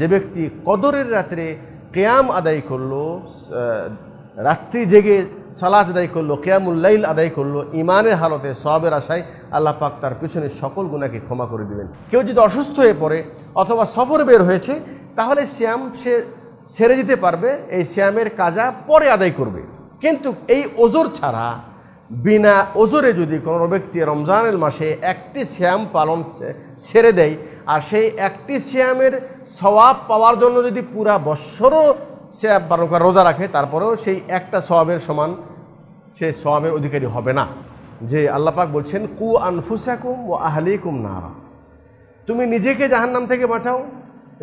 যে ব্যক্তি কদরের রাত্রে কেয়াম আদায় করলো রাত্রি জেগে সালাজ আদায় করলো কেয়ামুল্লাইল আদায় করলো ইমানের হালতে সবের আশায় আল্লাহ পাক তার পিছনে সকল গুণাকে ক্ষমা করে দিবেন কেউ যদি অসুস্থ হয়ে পড়ে অথবা সফর বের হয়েছে তাহলে শ্যাম সে সেরে দিতে পারবে এই শ্যামের কাজা পরে আদায় করবে কিন্তু এই ওজোর ছাড়া বিনা ওজোরে যদি কোনো ব্যক্তি রমজানের মাসে একটি শ্যাম পালন ছেড়ে দেয় আর সেই একটি শ্যামের স্বভাব পাওয়ার জন্য যদি পুরা বৎসরও শ্যাম পালন করে রোজা রাখে তারপরেও সেই একটা স্বভাবের সমান সে স্বভাবের অধিকারী হবে না যে আল্লাপাক বলছেন কু আনফুসাকুম ও আহলিকুম নারা তুমি নিজেকে জাহান্নাম থেকে বাঁচাও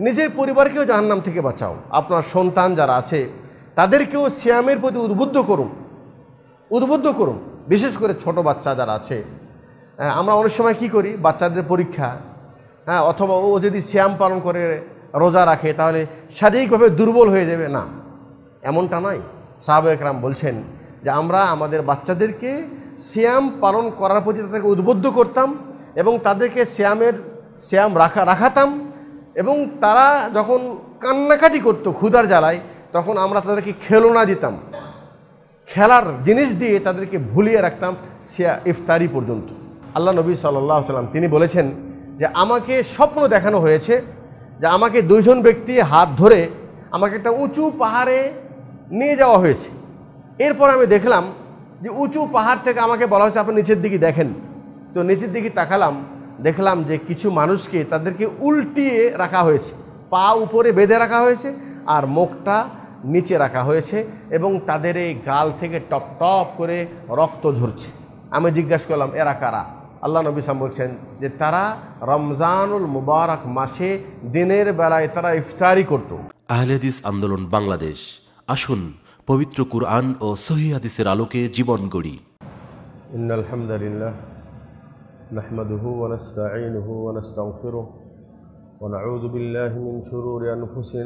নিজের পরিবারকেও জাহান্নাম থেকে বাঁচাও আপনার সন্তান যারা আছে তাদেরকেও শ্যামের প্রতি উদ্বুদ্ধ করুন উদ্বুদ্ধ করুন বিশেষ করে ছোট বাচ্চা যারা আছে হ্যাঁ, আমরা অনেক সময় কি করি বাচ্চাদের পরীক্ষা হ্যাঁ অথবা ও যদি শ্যাম পালন করে রোজা রাখে তাহলে শারীরিকভাবে দুর্বল হয়ে যাবে না এমনটা নয় সাহাব একরাম বলছেন যে আমরা আমাদের বাচ্চাদেরকে শ্যাম পালন করার প্রতি তাদেরকে উদ্বুদ্ধ করতাম এবং তাদেরকে শ্যামের শ্যাম রাখা রাখাতাম এবং তারা যখন কান্নাকাটি করতো ক্ষুধার জ্বালায় তখন আমরা তাদেরকে খেলনা দিতাম খেলার জিনিস দিয়ে তাদেরকে ভুলিয়ে রাখতাম সিয়া ইফতারি পর্যন্ত আল্লাহ নবী সাল্লাহ সাল্লাম তিনি বলেছেন যে আমাকে স্বপ্ন দেখানো হয়েছে যে আমাকে দুইজন ব্যক্তি হাত ধরে আমাকে একটা উঁচু পাহাড়ে নিয়ে যাওয়া হয়েছে এরপর আমি দেখলাম যে উঁচু পাহাড় থেকে আমাকে বলা হয়েছে আপনি নিচের দিকে দেখেন তো নিচের দিকে তাকালাম দেখলাম যে কিছু মানুষকে তাদেরকে উল্টিয়ে রাখা হয়েছে পা উপরে বেঁধে রাখা হয়েছে আর মুখটা নিচে রাখা হয়েছে এবং তাদের এই গাল থেকে টপ টপ করে রক্ত ঝরছে আমি জিজ্ঞাসা করলাম এরা কারা আল্লাহ নবী সাম বলছেন যে তারা রমজানুল মুবারক মাসে দিনের বেলায় তারা ইফতারি করত আহলেদিস আন্দোলন বাংলাদেশ আসুন পবিত্র কুরআন ও সহিদিসের আলোকে জীবন গড়ি আলহামদুলিল্লাহ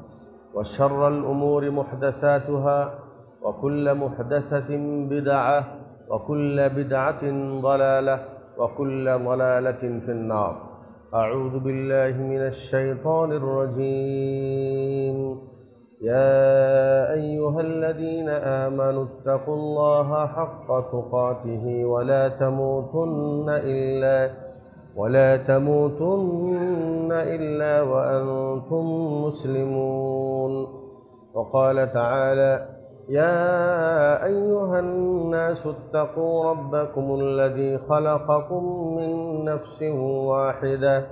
وشر الأمور محدثاتها وكل محدثة بدعة وكل بدعة ضلالة وكل ضلالة في النار أعوذ بالله من الشيطان الرجيم يا أيها الذين آمنوا اتقوا الله حق تقاته ولا تموتن إلا ولا تموتن إلا وأنتم مسلمون وقال تعالى يا أيها الناس اتقوا ربكم الذي خلقكم من نفس واحدة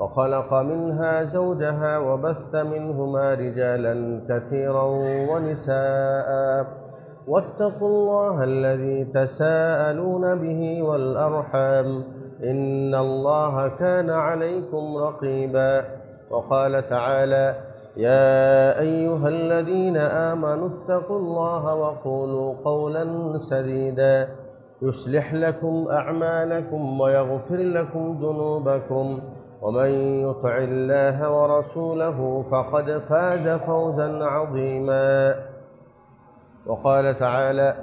وخلق منها زوجها وبث منهما رجالا كثيرا ونساء واتقوا الله الذي تساءلون به والأرحام إن الله كان عليكم رقيبا وقال تعالى يا أيها الذين آمنوا اتقوا الله وقولوا قولا سديدا يصلح لكم أعمالكم ويغفر لكم ذنوبكم ومن يطع الله ورسوله فقد فاز فوزا عظيما وقال تعالى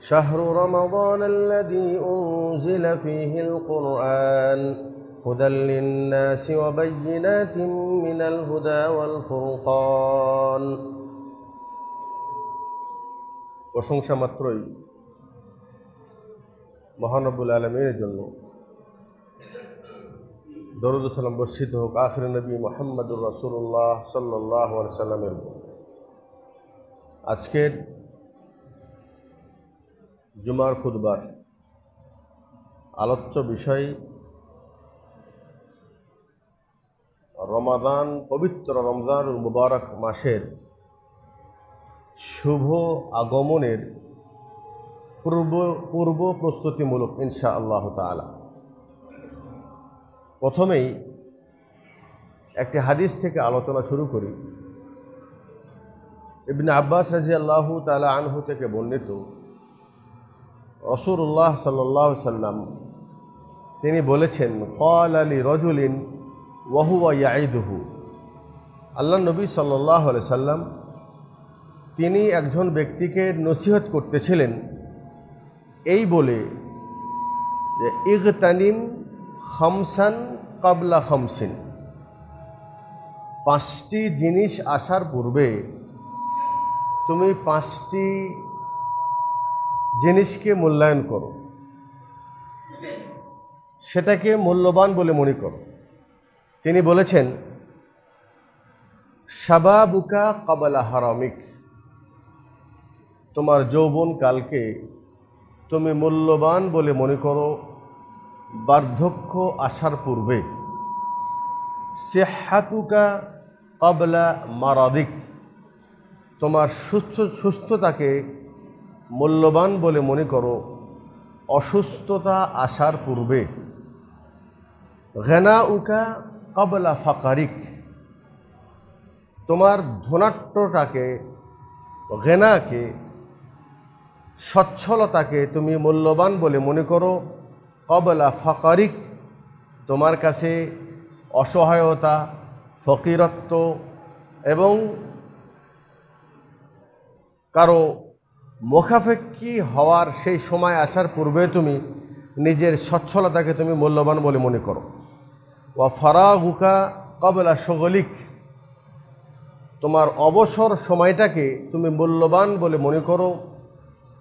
شهر رمضان الذي أنزل فيه القرآن هدى للناس وبينات من الهدى والفرقان প্রশংসা মাত্রই মহানবুল আলমীর জন্য দরুদ সালাম বর্ষিত হোক আখরে নবী মোহাম্মদুর রসুল্লাহ সাল্লাহ সাল্লামের আজকের জুমার খুদবার আলোচ্য বিষয় রমাদান পবিত্র রমজান মুবারক মাসের শুভ আগমনের পূর্ব পূর্ব প্রস্তুতিমূলক ইনশা আল্লাহ তালা প্রথমেই একটি হাদিস থেকে আলোচনা শুরু করি ইবিন আব্বাস রাজি আল্লাহ তালা আনহু থেকে বর্ণিত রসুল্লাহ সাল্লাম তিনি বলেছেন কল আলী রজুলিন ওয়াহু ইয়াইদুহু আল্লাহ নবী সাল্লাহ সাল্লাম তিনি একজন ব্যক্তিকে নসিহত করতেছিলেন এই বলে যে তানিম খামসান কাবলা খামসিন পাঁচটি জিনিস আসার পূর্বে তুমি পাঁচটি জিনিসকে মূল্যায়ন করো সেটাকে মূল্যবান বলে মনে করো তিনি বলেছেন সাবাবুকা কাবালা হারামিক তোমার যৌবন কালকে তুমি মূল্যবান বলে মনে করো বার্ধক্য আসার পূর্বে হাতুকা কাবলা মারাদিক তোমার সুস্থ সুস্থতাকে মূল্যবান বলে মনে করো অসুস্থতা আসার পূর্বে ঘেনা উকা কবলা ফাকারিক তোমার ধনাট্যটাকে ঘেনাকে সচ্ছলতাকে তুমি মূল্যবান বলে মনে করো কবলা ফাকারিক তোমার কাছে অসহায়তা ফকিরত্ব এবং কারো মোখাফেক্ষি হওয়ার সেই সময় আসার পূর্বে তুমি নিজের স্বচ্ছলতাকে তুমি মূল্যবান বলে মনে করো ফারা হুকা কবলা সগলিক তোমার অবসর সময়টাকে তুমি মূল্যবান বলে মনে করো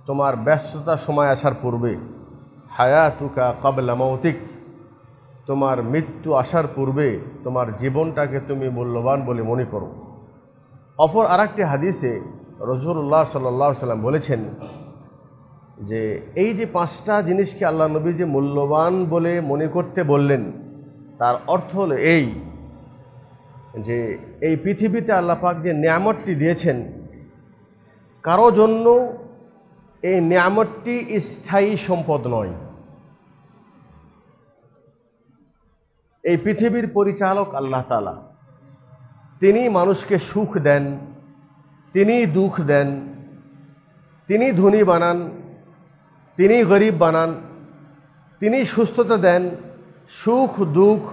তোমার ব্যস্ততা সময় আসার পূর্বে হায়া তুকা কবলা মৌতিক তোমার মৃত্যু আসার পূর্বে তোমার জীবনটাকে তুমি মূল্যবান বলে মনে করো অপর আরেকটি হাদিসে রজুরুল্লাহ সাল্লাহ সাল্লাম বলেছেন যে এই যে পাঁচটা জিনিসকে আল্লাহ নবী যে মূল্যবান বলে মনে করতে বললেন তার অর্থ হলো এই যে এই পৃথিবীতে আল্লাহ পাক যে নিয়ামতটি দিয়েছেন কারো জন্য এই নিয়ামতটি স্থায়ী সম্পদ নয় এই পৃথিবীর পরিচালক আল্লাহ তালা তিনি মানুষকে সুখ দেন তিনি দুঃখ দেন তিনি ধনী বানান তিনি গরিব বানান তিনি সুস্থতা দেন সুখ দুঃখ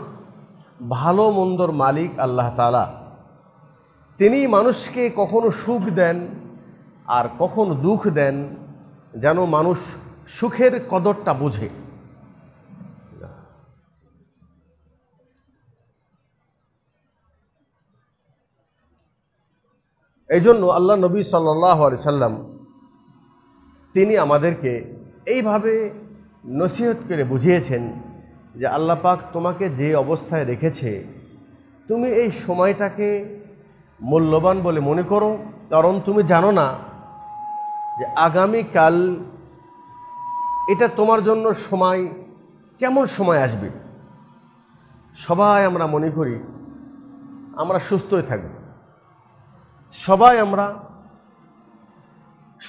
ভালো মন্দর মালিক আল্লাহ তালা তিনি মানুষকে কখনো সুখ দেন আর কখনো দুঃখ দেন যেন মানুষ সুখের কদরটা বোঝে এই জন্য আল্লাহ নবী সাল্লি সাল্লাম তিনি আমাদেরকে এইভাবে নসিহত করে বুঝিয়েছেন যে আল্লাহ পাক তোমাকে যে অবস্থায় রেখেছে তুমি এই সময়টাকে মূল্যবান বলে মনে করো কারণ তুমি জানো না যে আগামীকাল এটা তোমার জন্য সময় কেমন সময় আসবে সবাই আমরা মনে করি আমরা সুস্থই থাকবো সবাই আমরা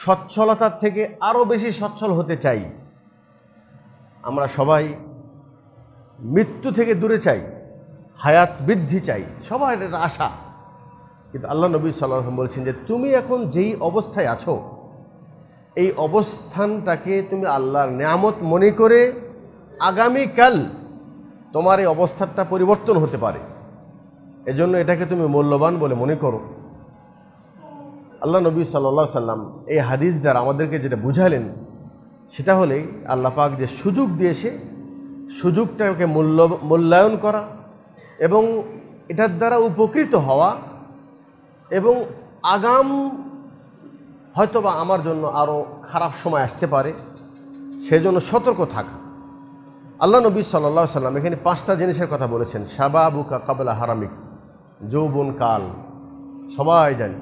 সচ্ছলতার থেকে আরও বেশি সচ্ছল হতে চাই আমরা সবাই মৃত্যু থেকে দূরে চাই হায়াত বৃদ্ধি চাই সবার এটা আশা কিন্তু আল্লাহ নবী সাল্লাম বলছেন যে তুমি এখন যেই অবস্থায় আছো এই অবস্থানটাকে তুমি আল্লাহর নিয়ামত মনে করে আগামীকাল তোমার এই অবস্থাটা পরিবর্তন হতে পারে এজন্য এটাকে তুমি মূল্যবান বলে মনে করো আল্লাহ নবী সাল্লা সাল্লাম এই হাদিস দ্বারা আমাদেরকে যেটা বুঝালেন সেটা হলে আল্লাহ পাক যে সুযোগ দিয়েছে সুযোগটাকে মূল্য মূল্যায়ন করা এবং এটার দ্বারা উপকৃত হওয়া এবং আগাম হয়তোবা আমার জন্য আরও খারাপ সময় আসতে পারে সেজন্য সতর্ক থাকা আল্লাহ নবী সাল্লা সাল্লাম এখানে পাঁচটা জিনিসের কথা বলেছেন সাবা বুকা কাবলা হারামিক যৌবন কাল সবাই জানি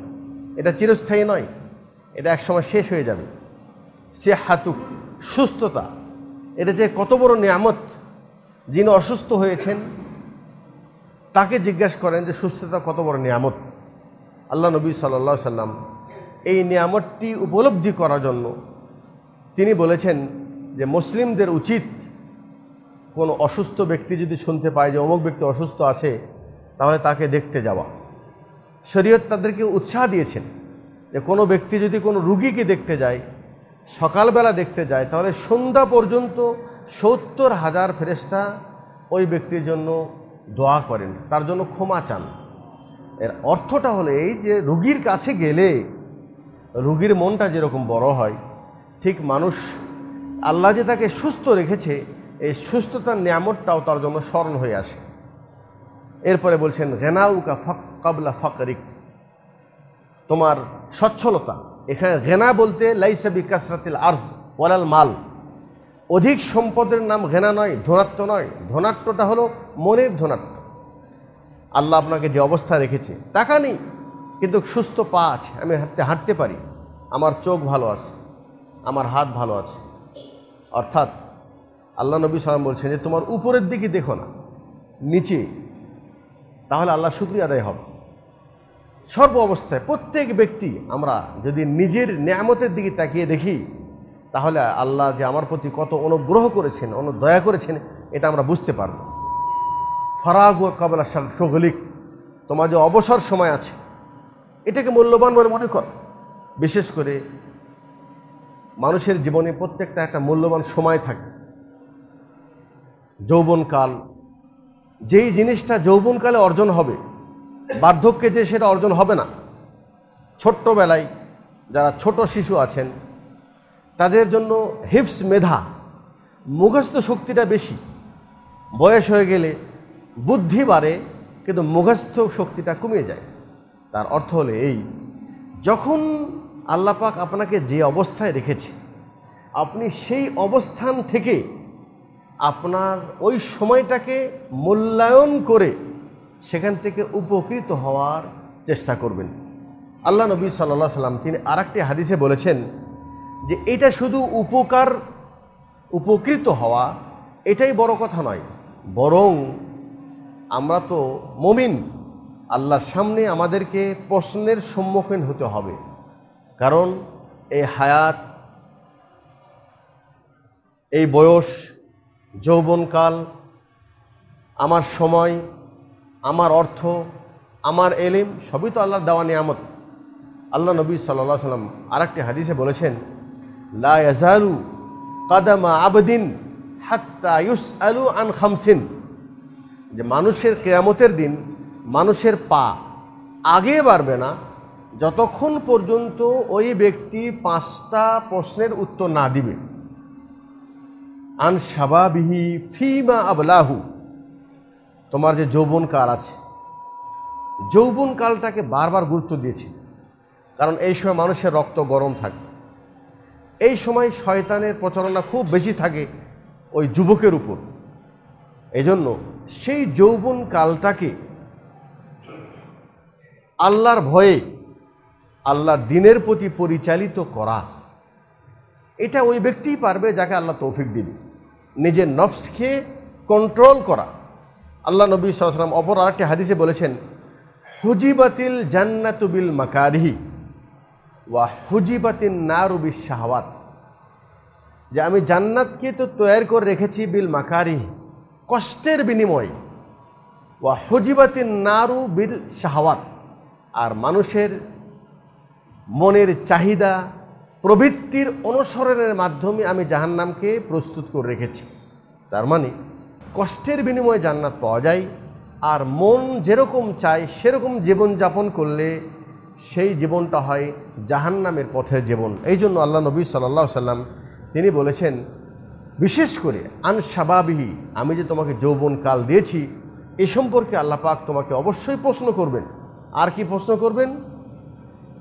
এটা চিরস্থায়ী নয় এটা একসময় শেষ হয়ে যাবে সে হাতুক সুস্থতা এটা যে কত বড় নিয়ামত যিনি অসুস্থ হয়েছেন তাকে জিজ্ঞেস করেন যে সুস্থতা কত বড় নিয়ামত আল্লাহ নবী সাল্লা সাল্লাম এই নিয়ামতটি উপলব্ধি করার জন্য তিনি বলেছেন যে মুসলিমদের উচিত কোনো অসুস্থ ব্যক্তি যদি শুনতে পায় যে অমুক ব্যক্তি অসুস্থ আছে তাহলে তাকে দেখতে যাওয়া শরীয়ত তাদেরকে উৎসাহ দিয়েছেন যে কোনো ব্যক্তি যদি কোনো রুগীকে দেখতে যায় সকালবেলা দেখতে যায় তাহলে সন্ধ্যা পর্যন্ত সত্তর হাজার ফেরেস্তা ওই ব্যক্তির জন্য দোয়া করেন তার জন্য ক্ষমা চান এর অর্থটা হলো এই যে রুগীর কাছে গেলে রুগীর মনটা যেরকম বড় হয় ঠিক মানুষ আল্লাহ যে তাকে সুস্থ রেখেছে এই সুস্থতার নিয়ামতটাও তার জন্য স্মরণ হয়ে আসে এরপরে বলছেন ঘেনাউকা ফক কাবলা ফকরিক তোমার সচ্ছলতা এখানে ঘেনা বলতে লাইসাবি কাসরাতিল আর্জ ওয়ালাল মাল অধিক সম্পদের নাম ঘেনা নয় ধনাত্ম নয় ধনাট্যটা হলো মনের ধনাট্য আল্লাহ আপনাকে যে অবস্থা রেখেছে টাকা নেই কিন্তু সুস্থ পা আছে আমি হাঁটতে হাঁটতে পারি আমার চোখ ভালো আছে আমার হাত ভালো আছে অর্থাৎ আল্লাহ নবী সালাম বলছেন যে তোমার উপরের দিকে দেখো না নিচে তাহলে আল্লাহ শুক্রিয় আদায় হবে সর্ব অবস্থায় প্রত্যেক ব্যক্তি আমরা যদি নিজের নিয়ামতের দিকে তাকিয়ে দেখি তাহলে আল্লাহ যে আমার প্রতি কত অনুগ্রহ করেছেন অনুদয়া করেছেন এটা আমরা বুঝতে পারব ফরাগ কবলা শগলিক তোমার যে অবসর সময় আছে এটাকে মূল্যবান বলে মনে কর বিশেষ করে মানুষের জীবনে প্রত্যেকটা একটা মূল্যবান সময় থাকে যৌবনকাল যেই জিনিসটা যৌবনকালে অর্জন হবে বার্ধক্যে যে সেটা অর্জন হবে না ছোট্টবেলায় যারা ছোট শিশু আছেন তাদের জন্য হিপস মেধা মুখস্থ শক্তিটা বেশি বয়স হয়ে গেলে বুদ্ধি বাড়ে কিন্তু মুখস্থ শক্তিটা কমে যায় তার অর্থ হলো এই যখন আল্লাপাক আপনাকে যে অবস্থায় রেখেছে আপনি সেই অবস্থান থেকে আপনার ওই সময়টাকে মূল্যায়ন করে সেখান থেকে উপকৃত হওয়ার চেষ্টা করবেন আল্লাহ নবী সাল্লা সাল্লাম তিনি আর হাদিসে বলেছেন যে এটা শুধু উপকার উপকৃত হওয়া এটাই বড় কথা নয় বরং আমরা তো মমিন আল্লাহর সামনে আমাদেরকে প্রশ্নের সম্মুখীন হতে হবে কারণ এই হায়াত এই বয়স যৌবনকাল আমার সময় আমার অর্থ আমার এলিম সবই তো আল্লাহর দেওয়া নিয়ামত আল্লাহ নবী সাল্লা সাল্লাম আর একটি হাদিসে বলেছেন লাজারু কাদামা আবদিন হাত্তা আলু আন খামসিন যে মানুষের কেয়ামতের দিন মানুষের পা আগে বাড়বে না যতক্ষণ পর্যন্ত ওই ব্যক্তি পাঁচটা প্রশ্নের উত্তর না দিবে আন সাবাবিহি ফিমা আবলাহু তোমার যে যৌবন কাল আছে যৌবন কালটাকে বারবার গুরুত্ব দিয়েছি কারণ এই সময় মানুষের রক্ত গরম থাকে এই সময় শয়তানের প্রচারণা খুব বেশি থাকে ওই যুবকের উপর এজন্য সেই যৌবন কালটাকে আল্লাহর ভয়ে আল্লাহর দিনের প্রতি পরিচালিত করা এটা ওই ব্যক্তিই পারবে যাকে আল্লাহ তৌফিক দিবে নিজের নফসকে কন্ট্রোল করা আল্লাহ নবী সাল্লাম অপর আরেকটি হাদিসে বলেছেন হুজিবাতিল জান্নাতুবিল মাকারিহি ওয়া হুজিবাতিন নারুবি শাহওয়াত যে আমি জান্নাতকে তো তৈরি করে রেখেছি বিল মাকারিহি কষ্টের বিনিময়ে ওয়া হুজিবাতিন নারু বিল শাহওয়াত আর মানুষের মনের চাহিদা প্রবৃত্তির অনুসরণের মাধ্যমে আমি জাহান্নামকে প্রস্তুত করে রেখেছি তার মানে কষ্টের বিনিময়ে জান্নাত পাওয়া যায় আর মন যেরকম চায় সেরকম জীবনযাপন করলে সেই জীবনটা হয় জাহান্নামের পথের জীবন এই জন্য আল্লাহ নবী সাল্লা সাল্লাম তিনি বলেছেন বিশেষ করে আনসাবাবিহি আমি যে তোমাকে যৌবন কাল দিয়েছি এ সম্পর্কে আল্লাহ পাক তোমাকে অবশ্যই প্রশ্ন করবেন আর কি প্রশ্ন করবেন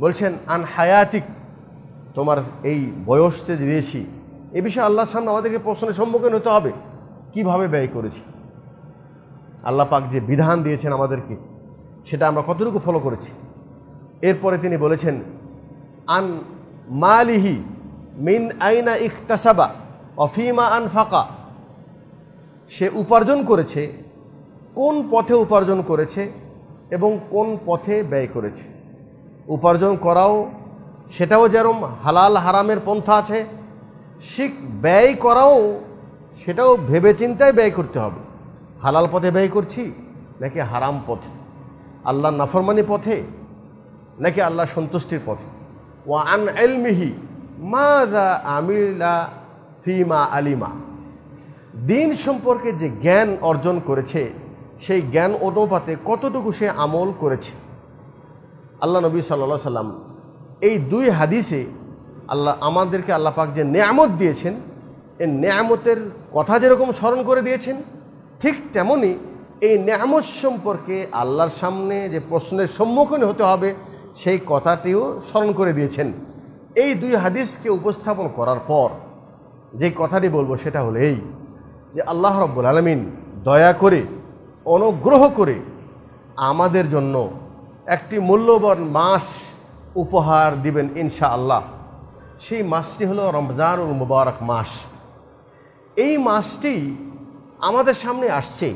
বলছেন আন হায়াতিক তোমার এই বয়স যে দিয়েছি এ বিষয়ে আল্লাহর সামনে আমাদেরকে প্রশ্নের সম্মুখীন হতে হবে কিভাবে ব্যয় করেছি আল্লাহ পাক যে বিধান দিয়েছেন আমাদেরকে সেটা আমরা কতটুকু ফলো করেছি এরপরে তিনি বলেছেন আন মালিহি মিন আইনা ইকতাসাবা অফিমা আন ফাঁকা সে উপার্জন করেছে কোন পথে উপার্জন করেছে এবং কোন পথে ব্যয় করেছে উপার্জন করাও সেটাও যেরম হালাল হারামের পন্থা আছে শিখ ব্যয় করাও সেটাও ভেবে চিন্তায় ব্যয় করতে হবে হালাল পথে ব্যয় করছি নাকি হারাম পথে আল্লাহ নাফরমানি পথে নাকি আল্লাহ সন্তুষ্টির পথে ও আন এলমিহি মা দা আমিলা ফিমা আলিমা দিন সম্পর্কে যে জ্ঞান অর্জন করেছে সেই জ্ঞান অনুপাতে কতটুকু সে আমল করেছে আল্লাহ নবী সাল্লা সাল্লাম এই দুই হাদিসে আল্লাহ আমাদেরকে আল্লাহ পাক যে নেয়ামত দিয়েছেন এই নেয়ামতের কথা যেরকম স্মরণ করে দিয়েছেন ঠিক তেমনি এই নেয়ামত সম্পর্কে আল্লাহর সামনে যে প্রশ্নের সম্মুখীন হতে হবে সেই কথাটিও স্মরণ করে দিয়েছেন এই দুই হাদিসকে উপস্থাপন করার পর যে কথাটি বলবো সেটা হলো এই যে আল্লাহ রব্বুল আলমিন দয়া করে অনুগ্রহ করে আমাদের জন্য একটি মূল্যবান মাস উপহার দিবেন ইনশা আল্লাহ সেই মাসটি হলো রমজানুল মুবারক মাস এই মাসটি আমাদের সামনে আসছে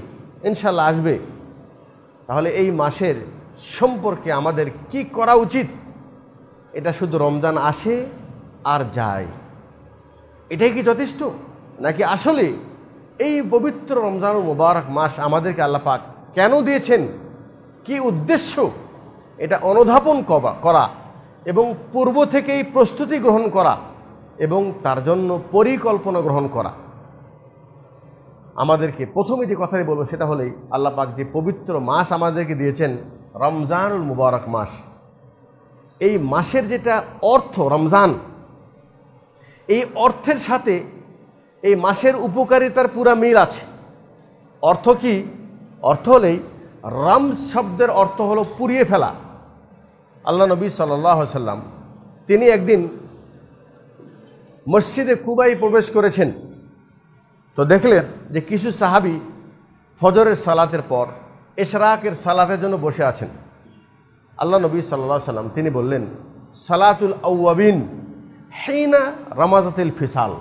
ইনশাল্লাহ আসবে তাহলে এই মাসের সম্পর্কে আমাদের কি করা উচিত এটা শুধু রমজান আসে আর যায় এটাই কি যথেষ্ট নাকি আসলে এই পবিত্র রমজান মুবারক মাস আমাদেরকে আল্লাপাক কেন দিয়েছেন কি উদ্দেশ্য এটা অনুধাবন করা এবং পূর্ব থেকেই প্রস্তুতি গ্রহণ করা এবং তার জন্য পরিকল্পনা গ্রহণ করা আমাদেরকে প্রথমে যে কথাই বলবো সেটা হলেই আল্লাপাক যে পবিত্র মাস আমাদেরকে দিয়েছেন রমজানুল মুবারক মাস এই মাসের যেটা অর্থ রমজান এই অর্থের সাথে এই মাসের উপকারিতার পুরা মিল আছে অর্থ কি অর্থ হলেই রম শব্দের অর্থ হলো পুড়িয়ে ফেলা আল্লাহ নবী সাল্লাম তিনি একদিন মসজিদে কুবাই প্রবেশ করেছেন তো দেখলেন যে কিছু সাহাবি ফজরের সালাতের পর এশরাকের সালাতের জন্য বসে আছেন আল্লাহ নবী সাল্লা সাল্লাম তিনি বললেন সালাতুল আউয়াবিন হেইনা রামাজাতিল ফিসাল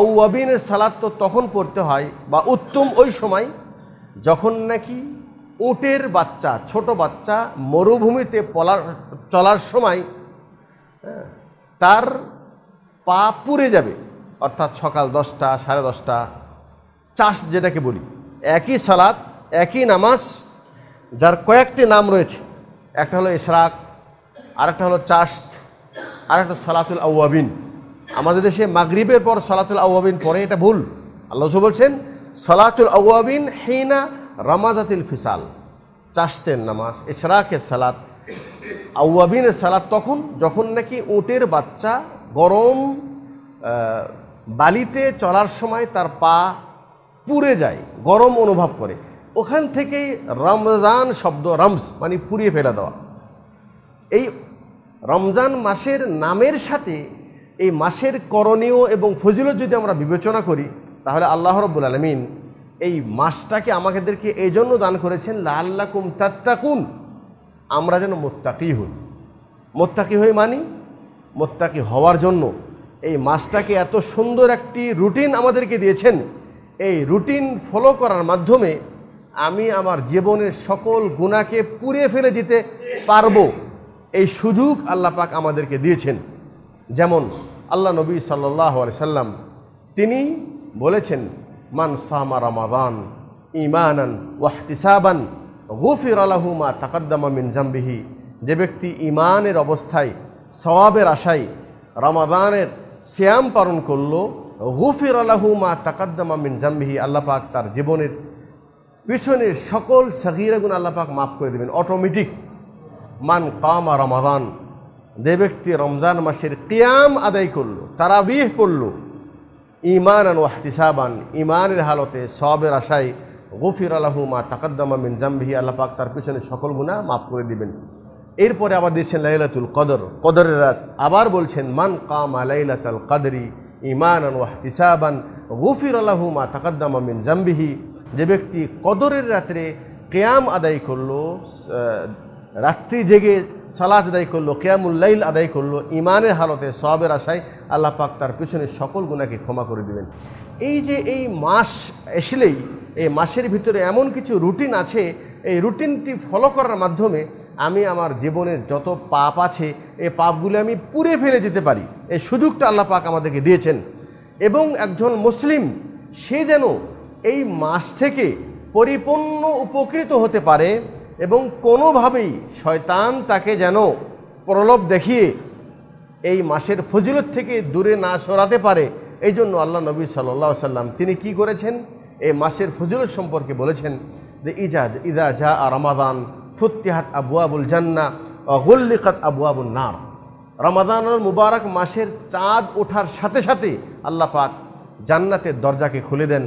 আউয়াবিনের সালাত তো তখন পড়তে হয় বা উত্তম ওই সময় যখন নাকি উটের বাচ্চা ছোট বাচ্চা মরুভূমিতে পলার চলার সময় হ্যাঁ, তার পা পুড়ে যাবে অর্থাৎ সকাল দশটা সাড়ে দশটা চাষ যেটাকে বলি একই সালাত একই নামাজ যার কয়েকটি নাম রয়েছে একটা হলো ইশরাক আরেকটা হলো আর আরেকটা সালাতুল আউয়াবিন আমাদের দেশে মাগরিবের পর সলাতুল আউয়াবিন পড়ে এটা ভুল আল্লাহ বলছেন সলাতুল আউয়াবিন হেইনা রামাজাতিল ফিসাল চাষতেন নামাজ এশরাকের সালাত আউয়াবিনের সালাদ তখন যখন নাকি উটের বাচ্চা গরম বালিতে চলার সময় তার পা পুড়ে যায় গরম অনুভব করে ওখান থেকেই রমজান শব্দ রমস মানে পুড়িয়ে ফেলে দেওয়া এই রমজান মাসের নামের সাথে এই মাসের করণীয় এবং ফজিলত যদি আমরা বিবেচনা করি তাহলে আল্লাহ রব্বুল আলমিন এই মাসটাকে আমাদেরকে এই জন্য দান করেছেন লাল্লাকুম তাত্তাকুন আমরা যেন মোত্তাকি হই মোত্তাকি হই মানি মোত্তাকি হওয়ার জন্য এই মাসটাকে এত সুন্দর একটি রুটিন আমাদেরকে দিয়েছেন এই রুটিন ফলো করার মাধ্যমে আমি আমার জীবনের সকল গুণাকে পুড়িয়ে ফেলে দিতে পারবো এই সুযোগ আল্লাহ পাক আমাদেরকে দিয়েছেন যেমন আল্লাহ নবী সাল্লাহ সাল্লাম তিনি বলেছেন মান সামা রামাদান ইমানান ওয়াহতিসাবান গুফির আলাহুমা তাকাদ্দামা মিন জাম্বিহি যে ব্যক্তি ইমানের অবস্থায় সওয়াবের আশায় রামাদানের শ্যাম পালন করল গুফির মা তাকাদ্দামা মিন জাম্বিহি আল্লাপাক তার জীবনের পিছনের সকল সাকিরাগুন আল্লাপাক মাফ করে দেবেন অটোমেটিক মান কামা রমাদান যে ব্যক্তি রমজান মাসের কিয়াম আদায় করল তারাবিহ পড়লো ইমান আন ওয়াহতিসাবান ইমানের হালতে সবের আশায় গফির আলাহু মা তাকাদ্দামা মিন জাম্বিহি আল্লাহ পাক তার পিছনে সকল গুণা মাফ করে দিবেন এরপরে আবার দিয়েছেন লাইলাতুল কদর কদরের রাত আবার বলছেন মান কামা আল কাদরি ইমান আন ওয়াহতিসাবান গফির আলাহু মা তাকাদ্দামা মিন জাম্বিহি যে ব্যক্তি কদরের রাত্রে কেয়াম আদায় করলো রাত্রি জেগে সালাজ আদায় করলো কেয়ামুল্লাইল আদায় করলো ইমানের হালতে সবের আশায় আল্লাহ পাক তার পিছনে সকল গুণাকে ক্ষমা করে দিবেন এই যে এই মাস এসলেই এই মাসের ভিতরে এমন কিছু রুটিন আছে এই রুটিনটি ফলো করার মাধ্যমে আমি আমার জীবনের যত পাপ আছে এই পাপগুলি আমি পুড়ে ফেলে যেতে পারি এই সুযোগটা আল্লাহ পাক আমাদেরকে দিয়েছেন এবং একজন মুসলিম সে যেন এই মাস থেকে পরিপূর্ণ উপকৃত হতে পারে এবং কোনোভাবেই শয়তান তাকে যেন প্রলোভ দেখিয়ে এই মাসের ফজিলত থেকে দূরে না সরাতে পারে এই জন্য আল্লাহ নবী সাল্লা সাল্লাম তিনি কি করেছেন এই মাসের ফজিলত সম্পর্কে বলেছেন যে ইজাজ ইদা জা রামাদান ফুত্তিহাত আবু আবুল জান্না হল্লিকাত আবু আবুল নার রমাদানুল মুবারক মাসের চাঁদ ওঠার সাথে সাথে আল্লাহ পাক জান্নাতের দরজাকে খুলে দেন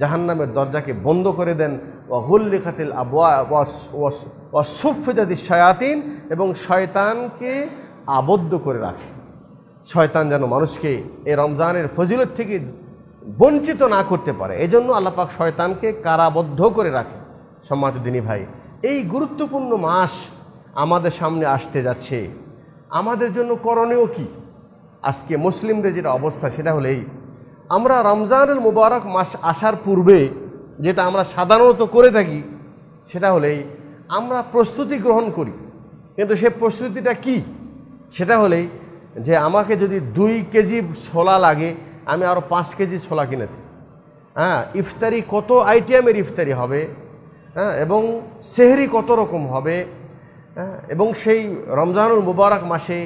জাহান্নামের দরজাকে বন্ধ করে দেন অহুল্লিখাতিল অসুফিজাদি শায়াতিন এবং শয়তানকে আবদ্ধ করে রাখে শয়তান যেন মানুষকে এই রমজানের ফজিলত থেকে বঞ্চিত না করতে পারে এজন্য আল্লাপাক শয়তানকে কারাবদ্ধ করে রাখে সম্মাত দিনী ভাই এই গুরুত্বপূর্ণ মাস আমাদের সামনে আসতে যাচ্ছে আমাদের জন্য করণীয় কি আজকে মুসলিমদের যেটা অবস্থা সেটা হলেই আমরা রমজানের মুবারক মাস আসার পূর্বে যেটা আমরা সাধারণত করে থাকি সেটা হলেই আমরা প্রস্তুতি গ্রহণ করি কিন্তু সে প্রস্তুতিটা কি সেটা হলেই যে আমাকে যদি দুই কেজি ছোলা লাগে আমি আরও পাঁচ কেজি ছোলা কিনে দিই হ্যাঁ ইফতারি কত আইটিএমের ইফতারি হবে হ্যাঁ এবং সেহরি কত রকম হবে হ্যাঁ এবং সেই রমজানুল মুবারক মাসে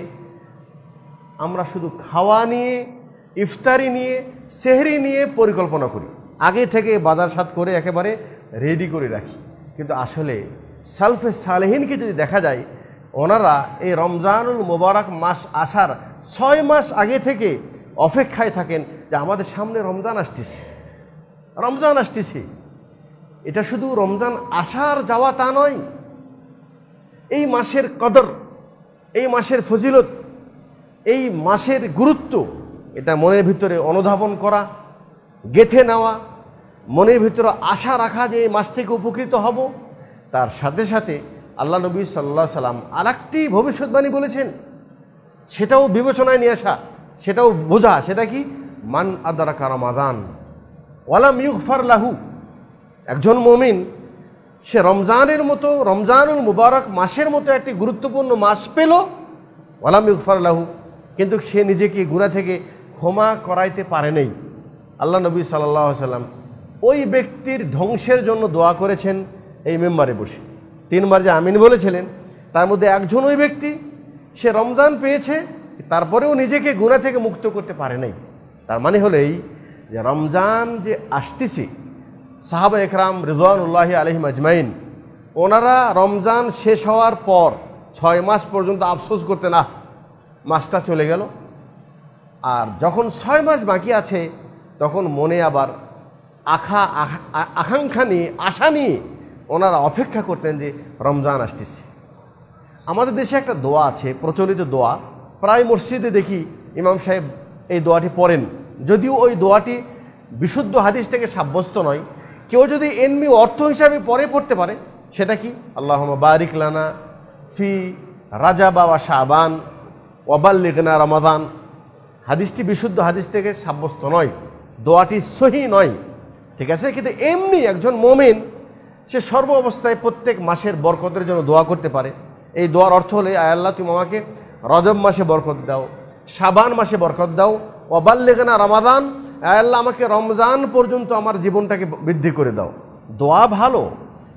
আমরা শুধু খাওয়া নিয়ে ইফতারি নিয়ে সেহরি নিয়ে পরিকল্পনা করি আগে থেকে সাত করে একেবারে রেডি করে রাখি কিন্তু আসলে সালফে সালেহিনকে যদি দেখা যায় ওনারা এই রমজানুল মোবারক মাস আসার ছয় মাস আগে থেকে অপেক্ষায় থাকেন যে আমাদের সামনে রমজান আসতেছে রমজান আসতেছে এটা শুধু রমজান আসার যাওয়া তা নয় এই মাসের কদর এই মাসের ফজিলত এই মাসের গুরুত্ব এটা মনের ভিতরে অনুধাবন করা গেথে নেওয়া মনের ভিতরে আশা রাখা যে মাস থেকে উপকৃত হব তার সাথে সাথে আল্লাহ নবী সাল্লাহ সাল্লাম আর একটি ভবিষ্যৎবাণী বলেছেন সেটাও বিবেচনায় নিয়ে আসা সেটাও বোঝা সেটা কি মান আদারাকা রমাদান ওয়ালাম ইউকফার লাহু একজন মমিন সে রমজানের মতো রমজানুল মুবারক মাসের মতো একটি গুরুত্বপূর্ণ মাস পেল ওয়ালাম ইউকফার লাহু কিন্তু সে নিজেকে গুণা থেকে ক্ষমা করাইতে পারে নেই আল্লাহ নবী সাল্লাহ সাল্লাম ওই ব্যক্তির ধ্বংসের জন্য দোয়া করেছেন এই মেম্বারে বসে তিনবার যে আমিন বলেছিলেন তার মধ্যে একজন ওই ব্যক্তি সে রমজান পেয়েছে তারপরেও নিজেকে গুণা থেকে মুক্ত করতে পারে নাই তার মানে হলেই যে রমজান যে আসতেছে সাহাব একরাম উল্লাহি আলহিম আজমাইন ওনারা রমজান শেষ হওয়ার পর ছয় মাস পর্যন্ত আফসোস করতে না মাসটা চলে গেল আর যখন ছয় মাস বাকি আছে তখন মনে আবার আখা আকাঙ্ক্ষা নিয়ে আশা নিয়ে ওনারা অপেক্ষা করতেন যে রমজান আসতেছে আমাদের দেশে একটা দোয়া আছে প্রচলিত দোয়া প্রায় মসজিদে দেখি ইমাম সাহেব এই দোয়াটি পড়েন যদিও ওই দোয়াটি বিশুদ্ধ হাদিস থেকে সাব্যস্ত নয় কেউ যদি এমনি অর্থ হিসাবে পরে পড়তে পারে সেটা কি আল্লাহ বারিক লানা ফি রাজা বাবা শাহবান ওবাল্লিগনা রমাদান হাদিসটি বিশুদ্ধ হাদিস থেকে সাব্যস্ত নয় দোয়াটি সহি নয় ঠিক আছে কিন্তু এমনি একজন মোমেন সে সর্ব অবস্থায় প্রত্যেক মাসের বরকতের জন্য দোয়া করতে পারে এই দোয়ার অর্থ হলে আয়াল্লাহ তুমি আমাকে রজব মাসে বরকত দাও সাবান মাসে বরকত দাও অবাল রমাদান রমাদান আল্লাহ আমাকে রমজান পর্যন্ত আমার জীবনটাকে বৃদ্ধি করে দাও দোয়া ভালো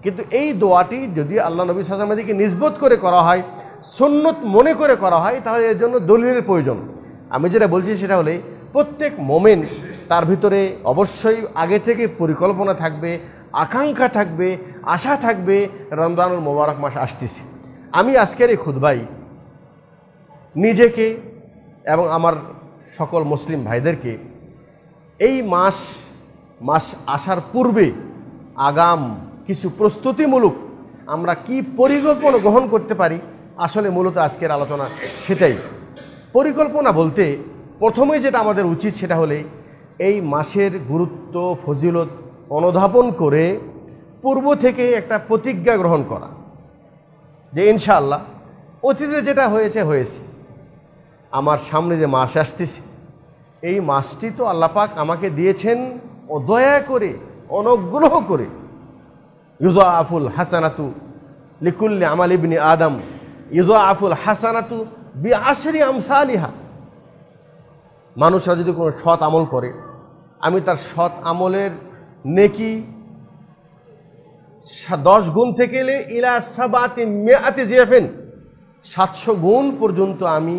কিন্তু এই দোয়াটি যদি আল্লাহ নবী সাজামাদিকে নিষ্বোধ করে করা হয় সন্ন্যত মনে করে করা হয় তাহলে এর জন্য দলিলের প্রয়োজন আমি যেটা বলছি সেটা হলে প্রত্যেক মোমেন্ট তার ভিতরে অবশ্যই আগে থেকে পরিকল্পনা থাকবে আকাঙ্ক্ষা থাকবে আশা থাকবে রমজানুল মোবারক মাস আসতেছে আমি আজকের এই খুদ্ভাই নিজেকে এবং আমার সকল মুসলিম ভাইদেরকে এই মাস মাস আসার পূর্বে আগাম কিছু প্রস্তুতিমূলক আমরা কি পরিকল্পনা গ্রহণ করতে পারি আসলে মূলত আজকের আলোচনা সেটাই পরিকল্পনা বলতে প্রথমেই যেটা আমাদের উচিত সেটা হলে এই মাসের গুরুত্ব ফজিলত অনুধাবন করে পূর্ব থেকে একটা প্রতিজ্ঞা গ্রহণ করা যে ইনশাআল্লাহ অতীতে যেটা হয়েছে হয়েছে আমার সামনে যে মাস আসতেছে এই মাসটি তো আল্লাপাক আমাকে দিয়েছেন ও দয়া করে অনুগ্রহ করে ইউদা আফুল হাসানাতু লিকুল্লে আমাল ইবনি আদম ইউদা আফুল হাসানাতু বি আলিহা মানুষরা যদি কোনো সৎ আমল করে আমি তার সৎ আমলের নেকি দশ গুণ থেকে এলে ইলা সাবাতে মেয়াতে জিয়াফেন সাতশো গুণ পর্যন্ত আমি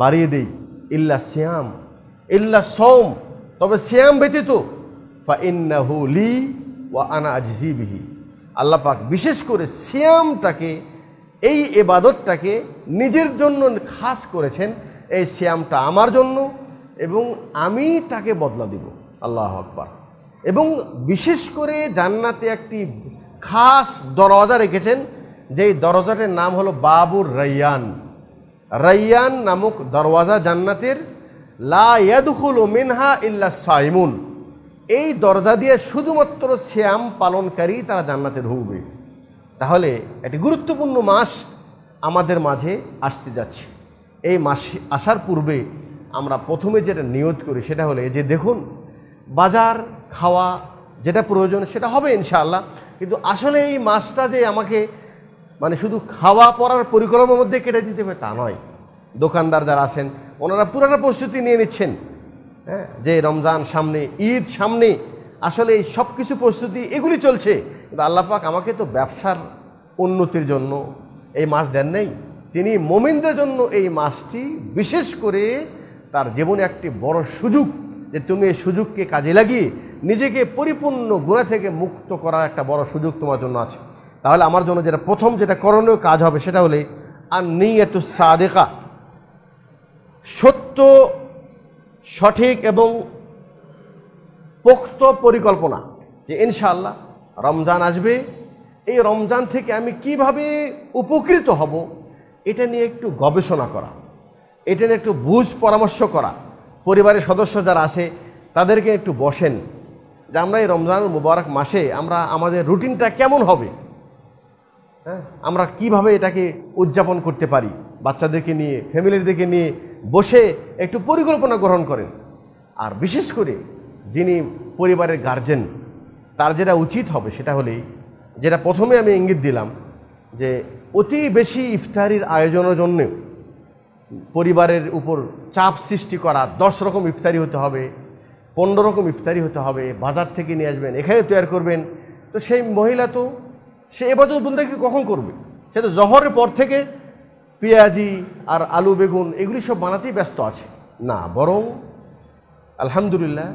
বাড়িয়ে দেই ইল্লা শ্যাম ইল্লা সোম তবে শ্যাম ব্যতীত ফা ইন্নাহু লি ও আনা আজিবিহি আল্লাহ পাক বিশেষ করে শ্যামটাকে এই এবাদতটাকে নিজের জন্য খাস করেছেন এই শ্যামটা আমার জন্য এবং আমি তাকে বদলা দিব আল্লাহ আকবর এবং বিশেষ করে জান্নাতে একটি খাস দরজা রেখেছেন যেই দরজাটির নাম হলো বাবুর রাইয়ান রাইয়ান নামক দরওয়াজা জান্নাতের লাদুল মিনহা ইল্লা সাইমুন এই দরজা দিয়ে শুধুমাত্র শ্যাম পালনকারী তারা জান্নাতে ঢুকবে তাহলে একটি গুরুত্বপূর্ণ মাস আমাদের মাঝে আসতে যাচ্ছে এই মাসে আসার পূর্বে আমরা প্রথমে যেটা নিয়োগ করি সেটা হলে যে দেখুন বাজার খাওয়া যেটা প্রয়োজন সেটা হবে ইনশাআল্লাহ কিন্তু আসলে এই মাছটা যে আমাকে মানে শুধু খাওয়া পড়ার পরিকল্পনার মধ্যে কেটে দিতে হবে তা নয় দোকানদার যারা আছেন ওনারা পুরাটা প্রস্তুতি নিয়ে নিচ্ছেন হ্যাঁ যে রমজান সামনে ঈদ সামনে আসলে এই সব কিছু প্রস্তুতি এগুলি চলছে কিন্তু আল্লাপাক আমাকে তো ব্যবসার উন্নতির জন্য এই মাছ দেন নেই তিনি মোমিনদের জন্য এই মাছটি বিশেষ করে তার জীবনে একটি বড় সুযোগ যে তুমি এই সুযোগকে কাজে লাগিয়ে নিজেকে পরিপূর্ণ গোড়া থেকে মুক্ত করার একটা বড় সুযোগ তোমার জন্য আছে তাহলে আমার জন্য যেটা প্রথম যেটা করণীয় কাজ হবে সেটা হলে আর এত সাদেকা সত্য সঠিক এবং পোক্ত পরিকল্পনা যে ইনশাআল্লাহ রমজান আসবে এই রমজান থেকে আমি কিভাবে উপকৃত হব এটা নিয়ে একটু গবেষণা করা এটা নিয়ে একটু বুঝ পরামর্শ করা পরিবারের সদস্য যারা আছে তাদেরকে একটু বসেন যে আমরা এই রমজানুল মুবারক মাসে আমরা আমাদের রুটিনটা কেমন হবে হ্যাঁ আমরা কিভাবে এটাকে উদযাপন করতে পারি বাচ্চাদেরকে নিয়ে ফ্যামিলিদেরকে নিয়ে বসে একটু পরিকল্পনা গ্রহণ করেন আর বিশেষ করে যিনি পরিবারের গার্জেন তার যেটা উচিত হবে সেটা হলেই যেটা প্রথমে আমি ইঙ্গিত দিলাম যে অতি বেশি ইফতারির আয়োজনের জন্যেও পরিবারের উপর চাপ সৃষ্টি করা দশ রকম ইফতারি হতে হবে পনেরো রকম ইফতারি হতে হবে বাজার থেকে নিয়ে আসবেন এখানে তৈরি করবেন তো সেই মহিলা তো সে এবাজত বন্দাকে কখন করবে সে তো জহরের পর থেকে পেঁয়াজি আর আলু বেগুন এগুলি সব বানাতেই ব্যস্ত আছে না বরং আলহামদুলিল্লাহ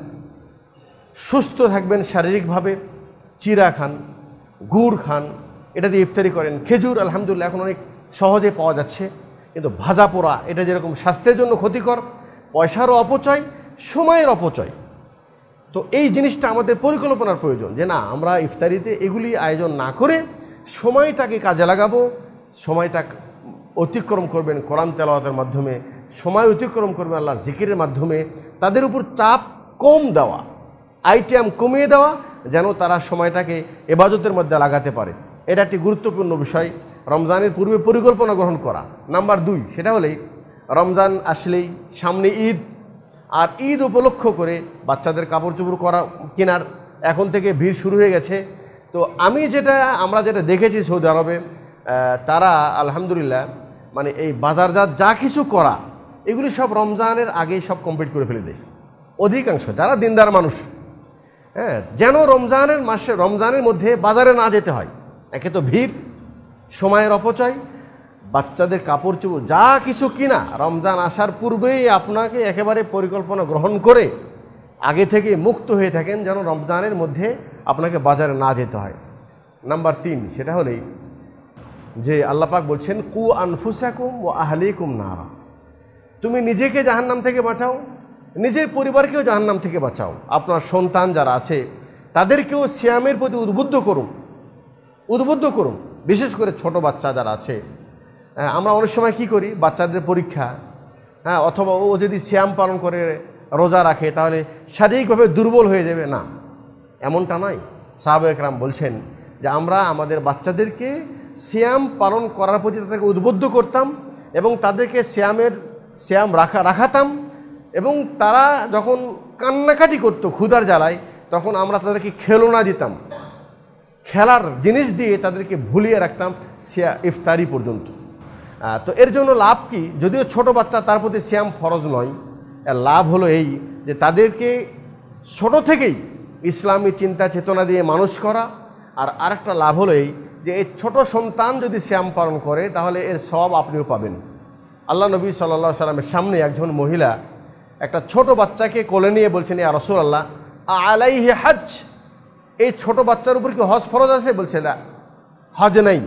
সুস্থ থাকবেন শারীরিকভাবে চিরা খান গুড় খান এটা দিয়ে ইফতারি করেন খেজুর আলহামদুলিল্লাহ এখন অনেক সহজে পাওয়া যাচ্ছে কিন্তু ভাজা পোড়া এটা যেরকম স্বাস্থ্যের জন্য ক্ষতিকর পয়সারও অপচয় সময়ের অপচয় তো এই জিনিসটা আমাদের পরিকল্পনার প্রয়োজন যে না আমরা ইফতারিতে এগুলি আয়োজন না করে সময়টাকে কাজে লাগাবো সময়টা অতিক্রম করবেন কোরআন তেলাওয়াতের মাধ্যমে সময় অতিক্রম করবেন আল্লাহর জিকিরের মাধ্যমে তাদের উপর চাপ কম দেওয়া আইটিএম কমিয়ে দেওয়া যেন তারা সময়টাকে এবাজতের মধ্যে লাগাতে পারে এটা একটি গুরুত্বপূর্ণ বিষয় রমজানের পূর্বে পরিকল্পনা গ্রহণ করা নাম্বার দুই সেটা হলেই রমজান আসলেই সামনে ঈদ আর ঈদ উপলক্ষ করে বাচ্চাদের কাপড় চোপড় করা কেনার এখন থেকে ভিড় শুরু হয়ে গেছে তো আমি যেটা আমরা যেটা দেখেছি সৌদি আরবে তারা আলহামদুলিল্লাহ মানে এই বাজারজাত যা কিছু করা এগুলি সব রমজানের আগেই সব কমপ্লিট করে ফেলে দেয় অধিকাংশ যারা দিনদার মানুষ হ্যাঁ যেন রমজানের মাসে রমজানের মধ্যে বাজারে না যেতে হয় একে তো ভিড় সময়ের অপচয় বাচ্চাদের কাপড় চুপ যা কিছু কিনা রমজান আসার পূর্বেই আপনাকে একেবারে পরিকল্পনা গ্রহণ করে আগে থেকে মুক্ত হয়ে থাকেন যেন রমজানের মধ্যে আপনাকে বাজারে না যেতে হয় নাম্বার তিন সেটা হলেই যে আল্লাপাক বলছেন কু আনফুসাকুম ও আহলিকুম নারা তুমি নিজেকে জাহান্নাম থেকে বাঁচাও নিজের পরিবারকেও জাহান্নাম থেকে বাঁচাও আপনার সন্তান যারা আছে তাদেরকেও শ্যামের প্রতি উদ্বুদ্ধ করুন উদ্বুদ্ধ করুন বিশেষ করে ছোট বাচ্চা যারা আছে হ্যাঁ, আমরা অনেক সময় কি করি বাচ্চাদের পরীক্ষা হ্যাঁ অথবা ও যদি শ্যাম পালন করে রোজা রাখে তাহলে শারীরিকভাবে দুর্বল হয়ে যাবে না এমনটা নয় সাহাব একরাম বলছেন যে আমরা আমাদের বাচ্চাদেরকে শ্যাম পালন করার প্রতি তাদেরকে উদ্বুদ্ধ করতাম এবং তাদেরকে শ্যামের শ্যাম রাখা রাখাতাম এবং তারা যখন কান্নাকাটি করতো ক্ষুধার জ্বালায় তখন আমরা তাদেরকে খেলনা দিতাম খেলার জিনিস দিয়ে তাদেরকে ভুলিয়ে রাখতাম সিয়া ইফতারি পর্যন্ত তো এর জন্য লাভ কি যদিও ছোট বাচ্চা তার প্রতি শ্যাম ফরজ নয় এর লাভ হলো এই যে তাদেরকে ছোট থেকেই ইসলামী চিন্তা চেতনা দিয়ে মানুষ করা আর আরেকটা লাভ হলো এই যে এই ছোট সন্তান যদি শ্যাম পালন করে তাহলে এর সব আপনিও পাবেন আল্লাহ নবী সাল্লা সাল্লামের সামনে একজন মহিলা একটা ছোট বাচ্চাকে কোলে নিয়ে বলছেন ইয়া রসুল আল্লাহ আলাইহে হাজ এই ছোট বাচ্চার উপর কি হজ ফরজ আছে বলছে না হজ নাই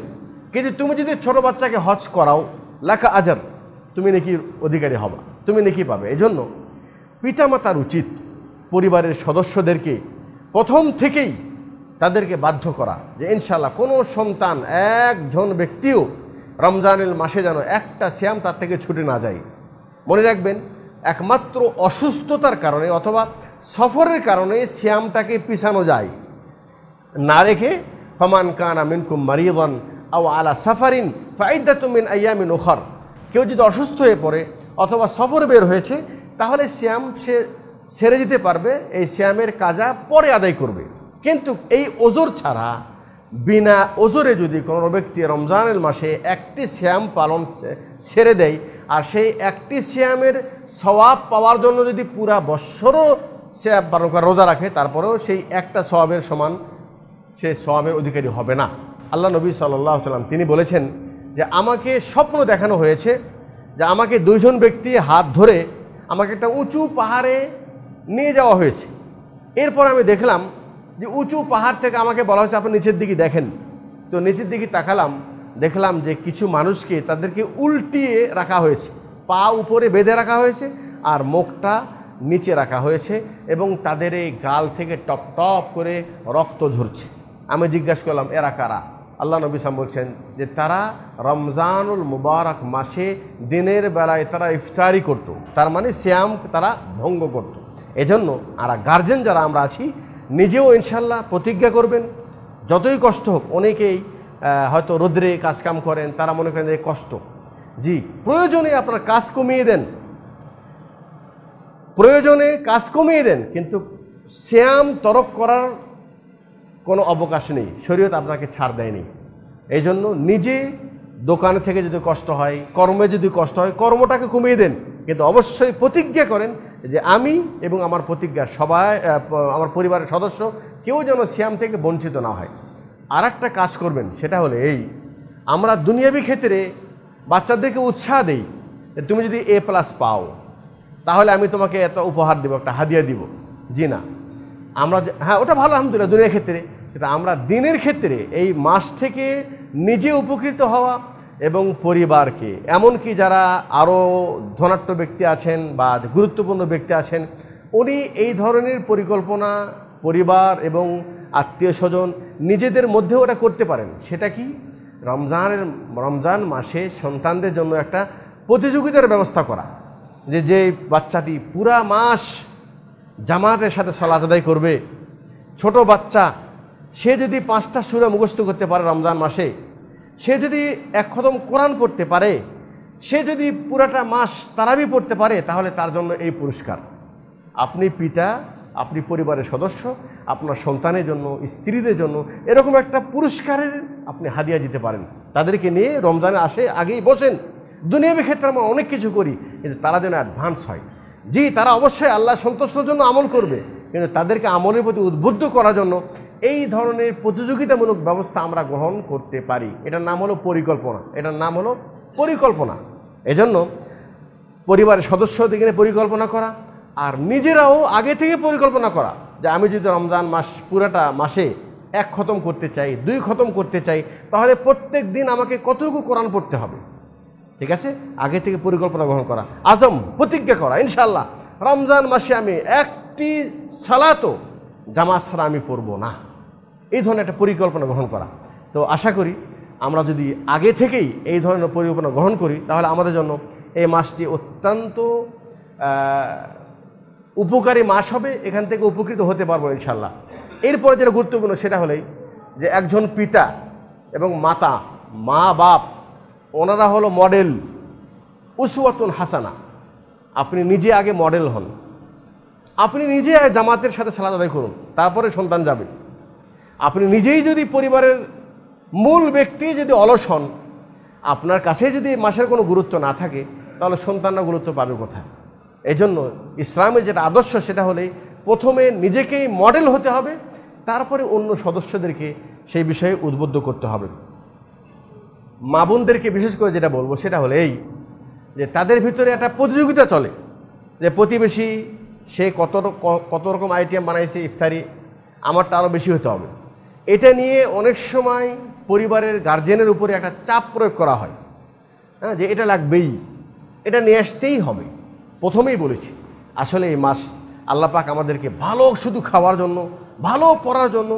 কিন্তু তুমি যদি ছোট বাচ্চাকে হজ করাও লেখা আজার তুমি নাকি অধিকারী হবা তুমি নাকি পাবে এই জন্য পিতামাতার উচিত পরিবারের সদস্যদেরকে প্রথম থেকেই তাদেরকে বাধ্য করা যে ইনশাল্লাহ কোনো সন্তান একজন ব্যক্তিও রমজানের মাসে যেন একটা শ্যাম তার থেকে ছুটে না যায় মনে রাখবেন একমাত্র অসুস্থতার কারণে অথবা সফরের কারণে শ্যামটাকে পিছানো যায় না রেখে ফমান কান আমিনকুম মারিয়বন আও আলা সাফারিন ফাইদা তুমিন আয়ামিন ওখর কেউ যদি অসুস্থ হয়ে পড়ে অথবা সফর বের হয়েছে তাহলে শ্যাম সে সেরে দিতে পারবে এই শ্যামের কাজা পরে আদায় করবে কিন্তু এই ওজোর ছাড়া বিনা ওজোরে যদি কোনো ব্যক্তি রমজানের মাসে একটি শ্যাম পালন ছেড়ে দেয় আর সেই একটি শ্যামের স্বভাব পাওয়ার জন্য যদি পুরা বৎসরও শ্যাম পালন করে রোজা রাখে তারপরেও সেই একটা স্বভাবের সমান সে সবের অধিকারী হবে না আল্লাহ নবী সাল্লাহ সাল্লাম তিনি বলেছেন যে আমাকে স্বপ্ন দেখানো হয়েছে যে আমাকে দুইজন ব্যক্তি হাত ধরে আমাকে একটা উঁচু পাহাড়ে নিয়ে যাওয়া হয়েছে এরপর আমি দেখলাম যে উঁচু পাহাড় থেকে আমাকে বলা হয়েছে আপনি নিচের দিকে দেখেন তো নিচের দিকে তাকালাম দেখলাম যে কিছু মানুষকে তাদেরকে উল্টিয়ে রাখা হয়েছে পা উপরে বেঁধে রাখা হয়েছে আর মুখটা নিচে রাখা হয়েছে এবং তাদের এই গাল থেকে টপ টপ করে রক্ত ঝরছে আমি জিজ্ঞেস করলাম এরা কারা আল্লাহ নবী সাম বলছেন যে তারা রমজানুল মুবারক মাসে দিনের বেলায় তারা ইফতারি করত। তার মানে শ্যাম তারা ভঙ্গ করত। এজন্য আর গার্জেন যারা আমরা আছি নিজেও ইনশাল্লাহ প্রতিজ্ঞা করবেন যতই কষ্ট হোক অনেকেই হয়তো রোদ্রে কাজকাম করেন তারা মনে করেন যে কষ্ট জি প্রয়োজনে আপনার কাজ কমিয়ে দেন প্রয়োজনে কাজ কমিয়ে দেন কিন্তু শ্যাম তরক করার কোনো অবকাশ নেই শরীয়ত আপনাকে ছাড় দেয়নি এই জন্য নিজে দোকানে থেকে যদি কষ্ট হয় কর্মে যদি কষ্ট হয় কর্মটাকে কমিয়ে দেন কিন্তু অবশ্যই প্রতিজ্ঞা করেন যে আমি এবং আমার প্রতিজ্ঞা সবাই আমার পরিবারের সদস্য কেউ যেন শ্যাম থেকে বঞ্চিত না হয় আর একটা কাজ করবেন সেটা হলো এই আমরা দুনিয়াবি ক্ষেত্রে বাচ্চাদেরকে উৎসাহ দেই তুমি যদি এ প্লাস পাও তাহলে আমি তোমাকে এত উপহার দেবো একটা হাদিয়া দিব জি না আমরা হ্যাঁ ওটা ভালো আলহামদুলিল্লাহ দুনিয়ার ক্ষেত্রে কিন্তু আমরা দিনের ক্ষেত্রে এই মাস থেকে নিজে উপকৃত হওয়া এবং পরিবারকে এমনকি যারা আরও ধনাট্য ব্যক্তি আছেন বা গুরুত্বপূর্ণ ব্যক্তি আছেন উনি এই ধরনের পরিকল্পনা পরিবার এবং আত্মীয় স্বজন নিজেদের মধ্যেও ওটা করতে পারেন সেটা কি রমজানের রমজান মাসে সন্তানদের জন্য একটা প্রতিযোগিতার ব্যবস্থা করা যে যে বাচ্চাটি পুরা মাস জামাতের সাথে সলাচ আদায় করবে ছোট বাচ্চা সে যদি পাঁচটা সুরা মুখস্থ করতে পারে রমজান মাসে সে যদি এক খতম কোরআন করতে পারে সে যদি পুরাটা মাস তারাবি পড়তে পারে তাহলে তার জন্য এই পুরস্কার আপনি পিতা আপনি পরিবারের সদস্য আপনার সন্তানের জন্য স্ত্রীদের জন্য এরকম একটা পুরস্কারের আপনি হাদিয়া দিতে পারেন তাদেরকে নিয়ে রমজানে আসে আগেই বসেন দুনিয়াবি ক্ষেত্রে আমরা অনেক কিছু করি কিন্তু তারা যেন অ্যাডভান্স হয় জি তারা অবশ্যই আল্লাহ সন্তোষের জন্য আমল করবে কিন্তু তাদেরকে আমলের প্রতি উদ্বুদ্ধ করার জন্য এই ধরনের প্রতিযোগিতামূলক ব্যবস্থা আমরা গ্রহণ করতে পারি এটার নাম হলো পরিকল্পনা এটার নাম হলো পরিকল্পনা এজন্য পরিবারের সদস্যদের নিয়ে পরিকল্পনা করা আর নিজেরাও আগে থেকে পরিকল্পনা করা যে আমি যদি রমজান মাস পুরাটা মাসে এক খতম করতে চাই দুই খতম করতে চাই তাহলে প্রত্যেক দিন আমাকে কতটুকু কোরআন পড়তে হবে ঠিক আছে আগে থেকে পরিকল্পনা গ্রহণ করা আজম প্রতিজ্ঞা করা ইনশাল্লাহ রমজান মাসে আমি একটি সালাতো জামাত ছাড়া আমি পড়ব না এই ধরনের একটা পরিকল্পনা গ্রহণ করা তো আশা করি আমরা যদি আগে থেকেই এই ধরনের পরিকল্পনা গ্রহণ করি তাহলে আমাদের জন্য এই মাসটি অত্যন্ত উপকারী মাস হবে এখান থেকে উপকৃত হতে পারবো ইনশাল্লাহ এরপরে যেটা গুরুত্বপূর্ণ সেটা হলেই যে একজন পিতা এবং মাতা মা বাপ ওনারা হলো মডেল উসুয়াতুন হাসানা আপনি নিজে আগে মডেল হন আপনি নিজে জামাতের সাথে সালাদ আদায় করুন তারপরে সন্তান যাবে আপনি নিজেই যদি পরিবারের মূল ব্যক্তি যদি অলস হন আপনার কাছে যদি মাসের কোনো গুরুত্ব না থাকে তাহলে সন্তানরা গুরুত্ব পাবে কোথায় এজন্য ইসলামের যেটা আদর্শ সেটা হলে প্রথমে নিজেকেই মডেল হতে হবে তারপরে অন্য সদস্যদেরকে সেই বিষয়ে উদ্বুদ্ধ করতে হবে মা বোনদেরকে বিশেষ করে যেটা বলবো সেটা হলো এই যে তাদের ভিতরে একটা প্রতিযোগিতা চলে যে প্রতিবেশী সে কত কত রকম আইটেম বানাইছে ইফতারি আমারটা আরও বেশি হতে হবে এটা নিয়ে অনেক সময় পরিবারের গার্জেনের উপরে একটা চাপ প্রয়োগ করা হয় হ্যাঁ যে এটা লাগবেই এটা নিয়ে আসতেই হবে প্রথমেই বলেছি আসলে এই মাস আল্লাপাক আমাদেরকে ভালো শুধু খাওয়ার জন্য ভালো পড়ার জন্য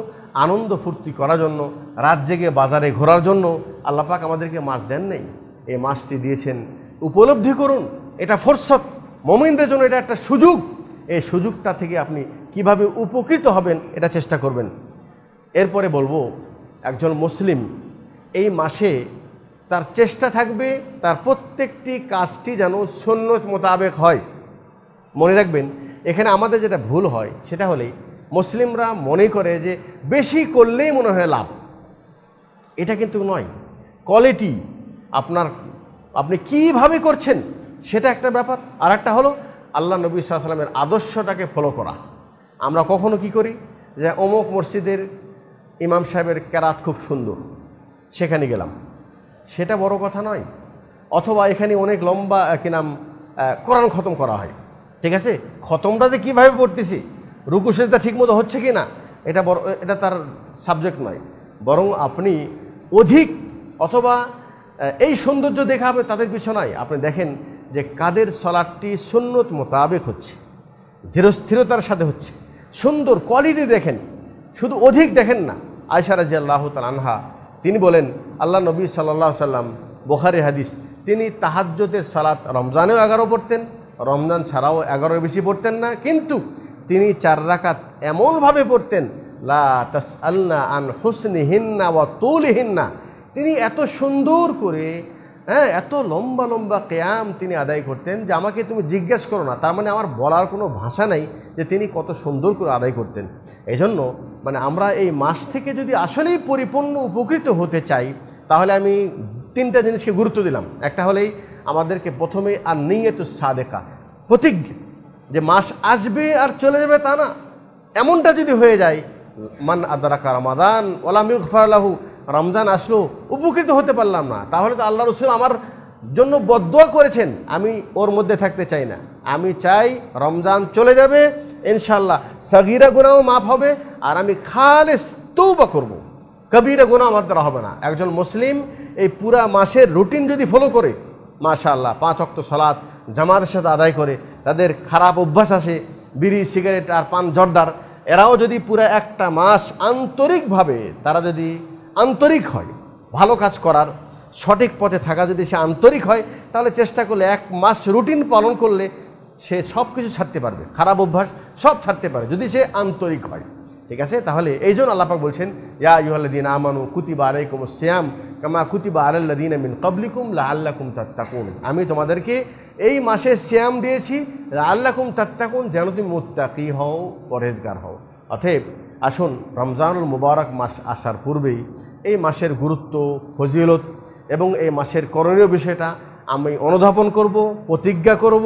আনন্দ ফুর্তি করার জন্য রাত জেগে বাজারে ঘোরার জন্য আল্লাপাক আমাদেরকে মাছ দেন নেই এই মাছটি দিয়েছেন উপলব্ধি করুন এটা ফোরসত মোমিনদের জন্য এটা একটা সুযোগ এই সুযোগটা থেকে আপনি কিভাবে উপকৃত হবেন এটা চেষ্টা করবেন এরপরে বলবো একজন মুসলিম এই মাসে তার চেষ্টা থাকবে তার প্রত্যেকটি কাজটি যেন সন্ন্যত মোতাবেক হয় মনে রাখবেন এখানে আমাদের যেটা ভুল হয় সেটা হলেই মুসলিমরা মনে করে যে বেশি করলেই মনে হয় লাভ এটা কিন্তু নয় কোয়ালিটি আপনার আপনি কিভাবে করছেন সেটা একটা ব্যাপার আর একটা হলো আল্লাহ নবী সাল্লামের আদর্শটাকে ফলো করা আমরা কখনো কি করি যে অমুক মসজিদের ইমাম সাহেবের কেরাত খুব সুন্দর সেখানে গেলাম সেটা বড় কথা নয় অথবা এখানে অনেক লম্বা কি নাম কোরআন খতম করা হয় ঠিক আছে খতমটা যে কীভাবে পড়তেছি রুকু সেজদা ঠিকমতো হচ্ছে কি না এটা বড় এটা তার সাবজেক্ট নয় বরং আপনি অধিক অথবা এই সৌন্দর্য দেখা হবে তাদের পিছনায় আপনি দেখেন যে কাদের সলাটটি সুন্নত মোতাবেক হচ্ছে ধীরস্থিরতার সাথে হচ্ছে সুন্দর কোয়ালিটি দেখেন শুধু অধিক দেখেন না আয়সা রাজি আল্লাহ আনহা তিনি বলেন আল্লাহ নবী সাল্লাহ সাল্লাম বোখারি হাদিস তিনি তাহাজ্যদের সালাত রমজানেও এগারো পড়তেন রমজান ছাড়াও এগারোর বেশি পড়তেন না কিন্তু তিনি চার রাকাত এমনভাবে পড়তেন লা তাস আল্লা আন হুসনি হিন্না ওয়া তুল হিন্না তিনি এত সুন্দর করে হ্যাঁ এত লম্বা লম্বা ক্যাম তিনি আদায় করতেন যে আমাকে তুমি জিজ্ঞেস করো না তার মানে আমার বলার কোনো ভাষা নাই যে তিনি কত সুন্দর করে আদায় করতেন এজন্য মানে আমরা এই মাস থেকে যদি আসলেই পরিপূর্ণ উপকৃত হতে চাই তাহলে আমি তিনটা জিনিসকে গুরুত্ব দিলাম একটা হলেই আমাদেরকে প্রথমেই আর নিয়ে তো সাদেকা প্রতিজ্ঞা যে মাস আসবে আর চলে যাবে তা না এমনটা যদি হয়ে যায় মান আদারাকা রমাদান ওলাম রমজান আসলো উপকৃত হতে পারলাম না তাহলে তো আল্লাহ রসুল আমার জন্য বদোয়া করেছেন আমি ওর মধ্যে থাকতে চাই না আমি চাই রমজান চলে যাবে ইনশাল্লাহ সগিরা গুণাও মাফ হবে আর আমি খালেস তৌবা করব। কবিরা গুণা আমার দ্বারা হবে না একজন মুসলিম এই পুরা মাসের রুটিন যদি ফলো করে মাশাল্লাহ পাঁচ অক্ত সালাত জামাতের সাথে আদায় করে তাদের খারাপ অভ্যাস আসে বিড়ি সিগারেট আর পান জর্দার এরাও যদি পুরো একটা মাস আন্তরিকভাবে তারা যদি আন্তরিক হয় ভালো কাজ করার সঠিক পথে থাকা যদি সে আন্তরিক হয় তাহলে চেষ্টা করলে এক মাস রুটিন পালন করলে সে সব কিছু ছাড়তে পারবে খারাপ অভ্যাস সব ছাড়তে পারে যদি সে আন্তরিক হয় ঠিক আছে তাহলে এই জন্য আল্লাপাক বলছেন ইয়া ইউহাল্লাদিন আমানু কুতিবা আলাইকুম শ্যাম কামা কুতিবা আল্লাদিন মিন কবলিকুম লা আল্লাহ কুম তাকুন আমি তোমাদেরকে এই মাসে শ্যাম দিয়েছি আল্লাহকুম তাত্তাকুন যেন তুমি মোত্তাকি হও পরহেজগার হও অতএব আসুন রমজানুল মুবারক মাস আসার পূর্বেই এই মাসের গুরুত্ব ফজিলত এবং এই মাসের করণীয় বিষয়টা আমি অনুধাবন করব প্রতিজ্ঞা করব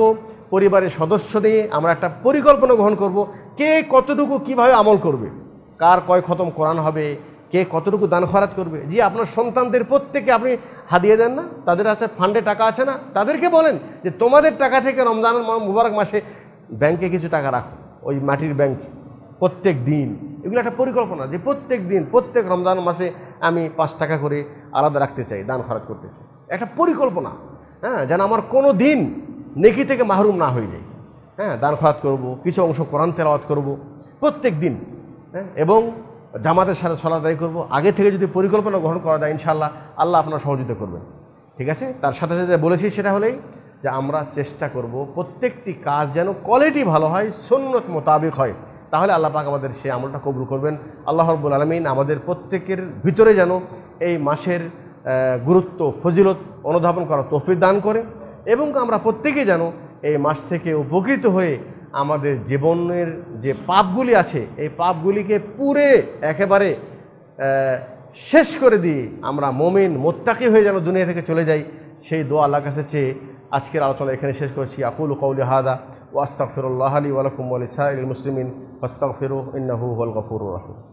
পরিবারের সদস্য নিয়ে আমরা একটা পরিকল্পনা গ্রহণ করব কে কতটুকু কিভাবে আমল করবে কার কয় খতম কোরআন হবে কে কতটুকু দান খরাত করবে যে আপনার সন্তানদের প্রত্যেকে আপনি হাদিয়ে দেন না তাদের আছে ফান্ডে টাকা আছে না তাদেরকে বলেন যে তোমাদের টাকা থেকে রমজান মুবারক মাসে ব্যাংকে কিছু টাকা রাখো ওই মাটির ব্যাংক প্রত্যেক দিন এগুলো একটা পরিকল্পনা যে প্রত্যেক দিন প্রত্যেক রমজান মাসে আমি পাঁচ টাকা করে আলাদা রাখতে চাই দান খরচ করতে চাই একটা পরিকল্পনা হ্যাঁ যেন আমার কোনো দিন নেকি থেকে মাহরুম না হয়ে যায় হ্যাঁ দান খরাত করবো কিছু অংশ কোরআন তেলাওয়াত করব প্রত্যেক দিন হ্যাঁ এবং জামাতের সাথে সলা আদায় করবো আগে থেকে যদি পরিকল্পনা গ্রহণ করা যায় ইনশাল্লাহ আল্লাহ আপনার সহযোগিতা করবেন ঠিক আছে তার সাথে সাথে বলেছি সেটা হলেই যে আমরা চেষ্টা করব প্রত্যেকটি কাজ যেন কোয়ালিটি ভালো হয় সন্ন্যত মোতাবেক হয় তাহলে আল্লাহ পাক আমাদের সেই আমলটা কবুল করবেন আল্লাহ রব্বুল আলমিন আমাদের প্রত্যেকের ভিতরে যেন এই মাসের গুরুত্ব ফজিলত অনুধাবন করা তৌফিক দান করে এবং আমরা প্রত্যেকে যেন এই মাস থেকে উপকৃত হয়ে আমাদের জীবনের যে পাপগুলি আছে এই পাপগুলিকে পুরে একেবারে শেষ করে দিয়ে আমরা মোমিন মোত্তাকি হয়ে যেন দুনিয়া থেকে চলে যাই সেই দোয়া আল্লাহ কাছে চেয়ে আজকের আলোচনা এখানে শেষ করছি আকুল কৌলি হাদা ওয়াস্তাক আস্তাক ফিরুল্লাহ আলী ওয়ালাকুম আলী সাহা মুসলিমিন ওয়াস্তাক ফিরু ইন্নাহু গফুর রহমান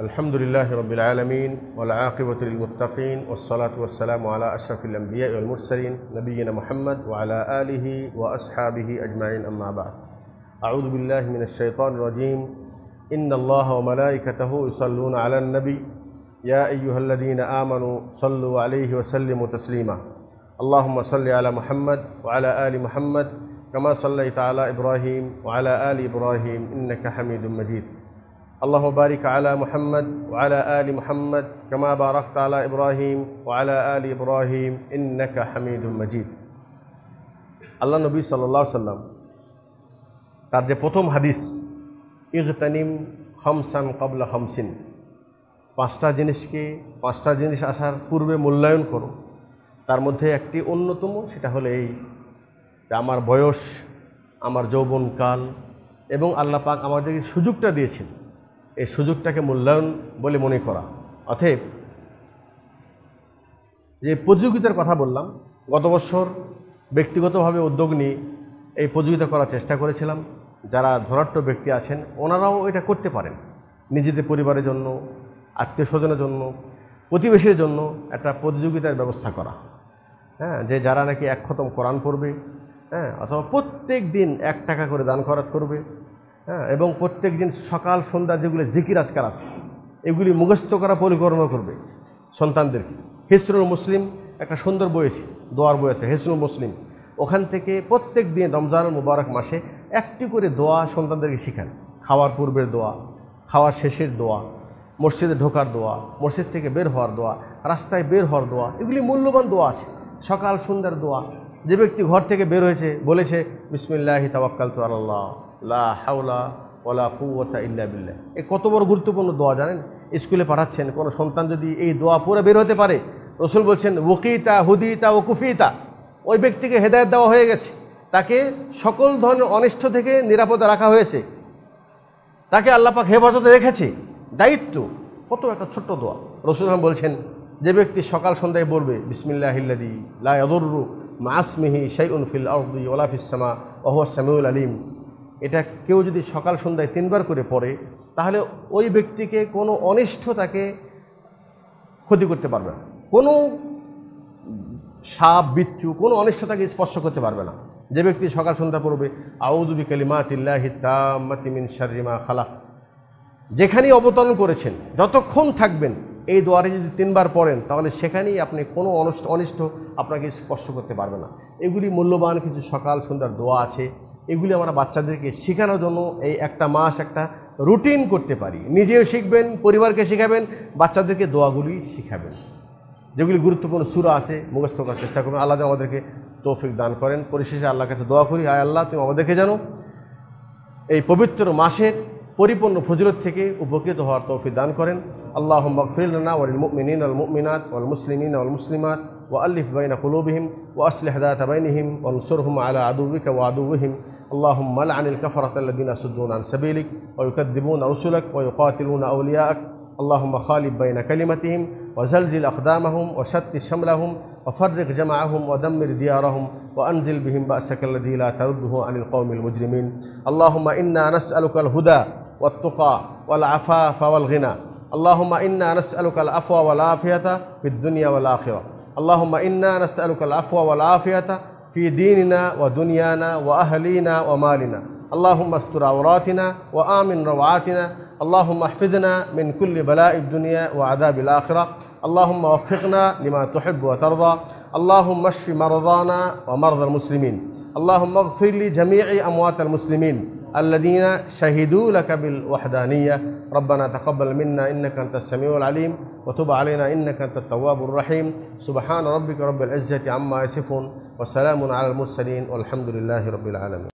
الحمد لله رب العالمين والعاقبة للمتقين والصلاة والسلام على أشرف الأنبياء والمرسلين نبينا محمد وعلى آله وأصحابه أجمعين أما بعد أعوذ بالله من الشيطان الرجيم إن الله وملائكته يصلون على النبي يا أيها الذين آمنوا صلوا عليه وسلموا تسليما اللهم صل على محمد وعلى آل محمد كما صليت على إبراهيم وعلى آل إبراهيم إنك حميد مجيد আল্লাহ বারিক আলা মুহাম্মদ ওয়ালা আলী মুহাম্মদ কমা বারক তালা ইব্রাহিম ওয়ালা আলী ইব্রাহিম ইন্নাকা হামিদুল মজিদ আল্লাহ নবী সাল্লাহ সাল্লাম তার যে প্রথম হাদিস ইগতানিম খমসান কবলা হমসিন পাঁচটা জিনিসকে পাঁচটা জিনিস আসার পূর্বে মূল্যায়ন করো তার মধ্যে একটি অন্যতম সেটা হলো এই যে আমার বয়স আমার যৌবনকাল এবং আল্লাহ পাক আমাদেরকে সুযোগটা দিয়েছিলেন এই সুযোগটাকে মূল্যায়ন বলে মনে করা অতএব যে প্রতিযোগিতার কথা বললাম গত বছর ব্যক্তিগতভাবে উদ্যোগ নিয়ে এই প্রতিযোগিতা করার চেষ্টা করেছিলাম যারা ধনাঢ্য ব্যক্তি আছেন ওনারাও এটা করতে পারেন নিজেদের পরিবারের জন্য আত্মীয় স্বজনের জন্য প্রতিবেশীর জন্য একটা প্রতিযোগিতার ব্যবস্থা করা হ্যাঁ যে যারা নাকি এক কোরআন পড়বে হ্যাঁ অথবা প্রত্যেক দিন এক টাকা করে দান খরচ করবে হ্যাঁ এবং প্রত্যেক দিন সকাল সন্ধ্যা যেগুলি জিকির আজকার আছে এগুলি মুখস্থ করা পরিকল্পনা করবে সন্তানদেরকে হেসরুল মুসলিম একটা সুন্দর বই আছে দোয়ার বই আছে হেসরুল মুসলিম ওখান থেকে প্রত্যেক দিন রমজান মুবারক মাসে একটি করে দোয়া সন্তানদেরকে শেখান খাওয়ার পূর্বের দোয়া খাওয়ার শেষের দোয়া মসজিদে ঢোকার দোয়া মসজিদ থেকে বের হওয়ার দোয়া রাস্তায় বের হওয়ার দোয়া এগুলি মূল্যবান দোয়া আছে সকাল সন্ধ্যার দোয়া যে ব্যক্তি ঘর থেকে বের হয়েছে বলেছে বিসমিল্লাহি তাবাক্কাল তু আল্লাহ লা হাওলা কুয়া ইল্লা বিল্লা এ কত বড় গুরুত্বপূর্ণ দোয়া জানেন স্কুলে পাঠাচ্ছেন কোনো সন্তান যদি এই দোয়া পরে বের হতে পারে রসুল বলছেন ওকিতা হুদিতা ওকুফিতা ওই ব্যক্তিকে হেদায়ত দেওয়া হয়ে গেছে তাকে সকল ধরনের অনিষ্ট থেকে নিরাপদে রাখা হয়েছে তাকে আল্লাপাক হেফাজতে রেখেছে দায়িত্ব কত একটা ছোট্ট দোয়া রসুল বলছেন যে ব্যক্তি সকাল সন্ধ্যায় বলবে বিসমিল্লাহিল্লাদি লাদুরু মাসমিহি শাইউন ফিল আউদ্দি ওলাফিসামা সামিউল আলিম এটা কেউ যদি সকাল সন্ধ্যায় তিনবার করে পড়ে তাহলে ওই ব্যক্তিকে কোনো অনিষ্ট তাকে ক্ষতি করতে পারবে না কোনো সাপ বিচ্ছু কোনো অনিষ্ট তাকে স্পর্শ করতে পারবে না যে ব্যক্তি সকাল সন্ধ্যা পড়বে আউদুবি কালিমা তিল্লাহি তামিন শারিমা খালা যেখানেই অবতরণ করেছেন যতক্ষণ থাকবেন এই দোয়ারে যদি তিনবার পড়েন তাহলে সেখানেই আপনি কোনো অনিষ্ট অনিষ্ট আপনাকে স্পর্শ করতে পারবে না এগুলি মূল্যবান কিছু সকাল সন্ধ্যার দোয়া আছে এগুলি আমরা বাচ্চাদেরকে শেখানোর জন্য এই একটা মাস একটা রুটিন করতে পারি নিজেও শিখবেন পরিবারকে শেখাবেন বাচ্চাদেরকে দোয়াগুলি শেখাবেন যেগুলি গুরুত্বপূর্ণ সুরা আছে মুখস্থ করার চেষ্টা করবেন আল্লাহ আমাদেরকে তৌফিক দান করেন পরিশেষে আল্লাহর কাছে দোয়া করি আয় আল্লাহ তুমি আমাদেরকে জানো এই পবিত্র মাসের পরিপূর্ণ ফজরত থেকে উপকৃত হওয়ার তৌফিক দান করেন আল্লাহ মকফিলনা ওয়াল মুমিনিন আল মুমিনাত ওয়াল মুসলিমিন আল মুসলিমাত وألف بين قلوبهم وأصلح ذات بينهم وانصرهم على عدوك وعدوهم اللهم لعن الكفرة الذين يصدون عن سبيلك ويكذبون رسلك ويقاتلون أولياءك اللهم خالف بين كلمتهم وزلزل أقدامهم وشتت شملهم وفرق جمعهم ودمر ديارهم وأنزل بهم بأسك الذي لا ترده عن القوم المجرمين اللهم إنا نسألك الهدى والتقى والعفاف والغنى اللهم إنا نسألك العفو والعافية في الدنيا والآخرة اللهم إنا نسألك العفو والعافية في ديننا ودنيانا وأهلينا ومالنا اللهم استر عوراتنا وآمن روعاتنا اللهم احفظنا من كل بلاء الدنيا وعذاب الآخرة اللهم وفقنا لما تحب وترضى اللهم اشف مرضانا ومرضى المسلمين اللهم اغفر لجميع أموات المسلمين الذين شهدوا لك بالوحدانية ربنا تقبل منا إنك أنت السميع العليم وتب علينا إنك أنت التواب الرحيم سبحان ربك رب العزة عما يصفون وسلام على المرسلين والحمد لله رب العالمين